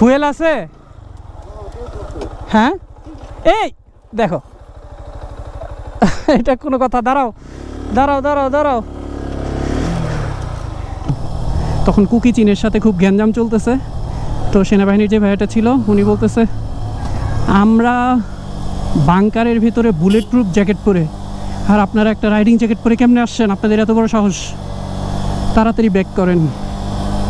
fuel আছে হ্যাঁ এই দেখো এটা কোনো কথা দাঁড়াও দাঁড়াও দাঁড়াও দাঁড়াও তখন কুকি চিনের সাথে খুব গ্যাঞ্জাম চলতেছে তো সেনাবাহিনীর যে ভাইয়াটা ছিল উনি বলতেছে আমরা বাংকারের ভিতরে বুলেট প্রুফ জ্যাকেট পরে আর আপনারা একটা রাইডিং জ্যাকেট পরে কেমনে আসছেন আপনাদের এত বড় সাহস তাড়াতাড়ি ব্যাক করেন